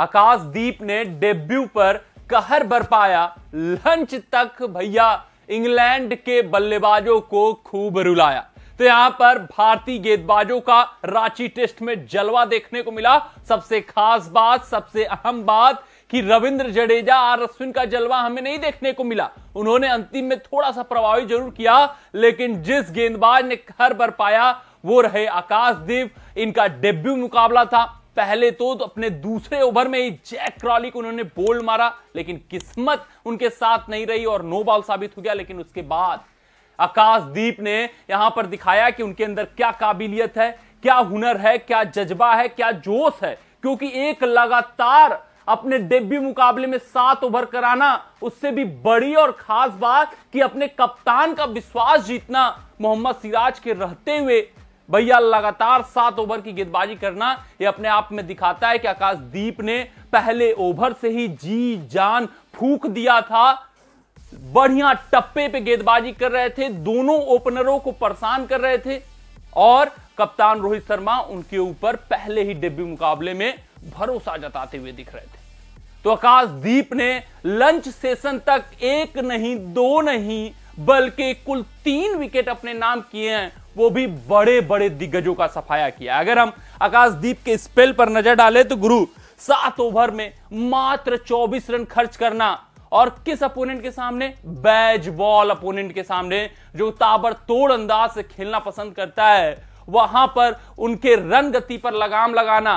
आकाशदीप ने डेब्यू पर कहर बरपाया लंच तक भैया इंग्लैंड के बल्लेबाजों को खूब रुलाया तो यहां पर भारतीय गेंदबाजों का रांची टेस्ट में जलवा देखने को मिला सबसे खास बात सबसे अहम बात कि रविंद्र जडेजा और अश्विन का जलवा हमें नहीं देखने को मिला उन्होंने अंतिम में थोड़ा सा प्रभावित जरूर किया लेकिन जिस गेंदबाज ने घर भर पाया वो रहे आकाशदीप इनका डेब्यू मुकाबला था पहले तो अपने दूसरे ओवर में ही जैक क्रॉली को उन्होंने बोल्ड मारा लेकिन किस्मत उनके साथ नहीं रही और नो बॉल साबित हो गया लेकिन उसके बाद आकाशदीप ने यहां पर दिखाया कि उनके अंदर क्या काबिलियत है क्या हुनर है क्या जज्बा है क्या जोश है क्योंकि एक लगातार अपने डेब्यू मुकाबले में सात ओवर कराना उससे भी बड़ी और खास बात कि अपने कप्तान का विश्वास जीतना मोहम्मद सिराज के रहते हुए भैया लगातार सात ओवर की गेंदबाजी करना ये अपने आप में दिखाता है कि आकाशदीप ने पहले ओवर से ही जी जान फूक दिया था बढ़िया टप्पे पे गेंदबाजी कर रहे थे दोनों ओपनरों को परेशान कर रहे थे और कप्तान रोहित शर्मा उनके ऊपर पहले ही डेब्यू मुकाबले में भरोसा जताते हुए दिख रहे थे तो आकाशदीप ने लंच सेशन तक एक नहीं दो नहीं बल्कि कुल तीन विकेट अपने नाम किए हैं वो भी बड़े बड़े दिग्गजों का सफाया किया अगर हम आकाशदीप के स्पेल पर नजर डालें तो गुरु सात ओवर में मात्र 24 रन खर्च करना और किस अपोनेंट के सामने बैज बॉल अपोनेंट के सामने जो ताबड़तोड़ अंदाज से खेलना पसंद करता है वहां पर उनके रन गति पर लगाम लगाना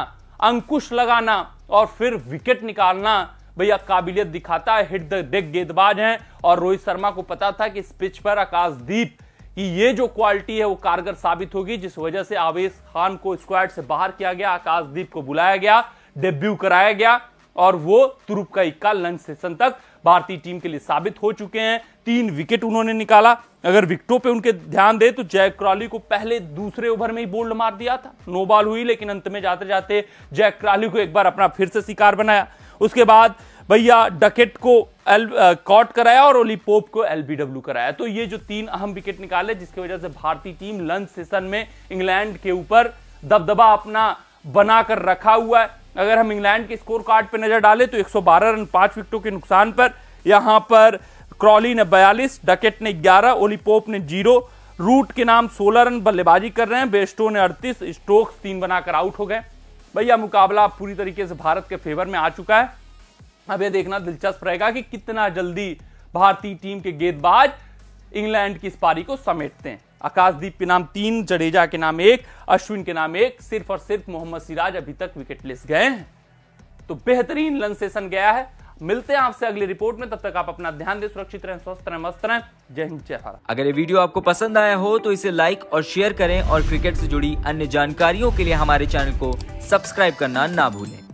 अंकुश लगाना और फिर विकेट निकालना भैया काबिलियत दिखाता है हिट द डेक गेंदबाज हैं और रोहित शर्मा को पता था कि इस पिच पर आकाशदीप कि ये जो क्वालिटी है वो कारगर साबित होगी जिस वजह से आवेश खान को स्क्वाड से बाहर किया गया आकाशदीप को बुलाया गया डेब्यू कराया गया और वो तुरुप का इक्का लंच सेशन तक भारतीय टीम के लिए साबित हो चुके हैं तीन विकेट उन्होंने निकाला अगर विकेटों पे उनके ध्यान दे तो जैक क्रॉली को पहले दूसरे ओवर में ही बोल्ड मार दिया था नो बॉल हुई लेकिन अंत में जाते जाते जैक क्रॉली को एक बार अपना फिर से शिकार बनाया उसके बाद भैया डकेट को एल कॉट कराया और ओली पोप को एलबीडब्ल्यू कराया तो ये जो तीन अहम विकेट निकाले जिसकी वजह से भारतीय टीम लंच सेशन में इंग्लैंड के ऊपर दबदबा अपना बनाकर रखा हुआ है अगर हम इंग्लैंड के स्कोर कार्ड पर नजर डालें तो 112 रन पांच विकेटों के नुकसान पर यहां पर क्रॉली ने 42 डकेट ने 11 ओली पोप ने जीरो रूट के नाम 16 रन बल्लेबाजी कर रहे हैं बेस्टो ने 38 स्ट्रोक्स तीन बनाकर आउट हो गए भैया मुकाबला पूरी तरीके से भारत के फेवर में आ चुका है अब यह देखना दिलचस्प रहेगा कि कितना जल्दी भारतीय टीम के गेंदबाज इंग्लैंड की इस पारी को समेटते हैं आकाशदीप के नाम तीन जडेजा के नाम एक अश्विन के नाम एक सिर्फ और सिर्फ मोहम्मद सिराज अभी तक विकेट लेस गए हैं तो बेहतरीन लन सेशन गया है मिलते हैं आपसे अगली रिपोर्ट में तब तक आप अपना ध्यान दें सुरक्षित रहें स्वस्थ रहें मस्त रहें जय हिंद जय भारत अगर ये वीडियो आपको पसंद आया हो तो इसे लाइक और शेयर करें और क्रिकेट से जुड़ी अन्य जानकारियों के लिए हमारे चैनल को सब्सक्राइब करना ना भूलें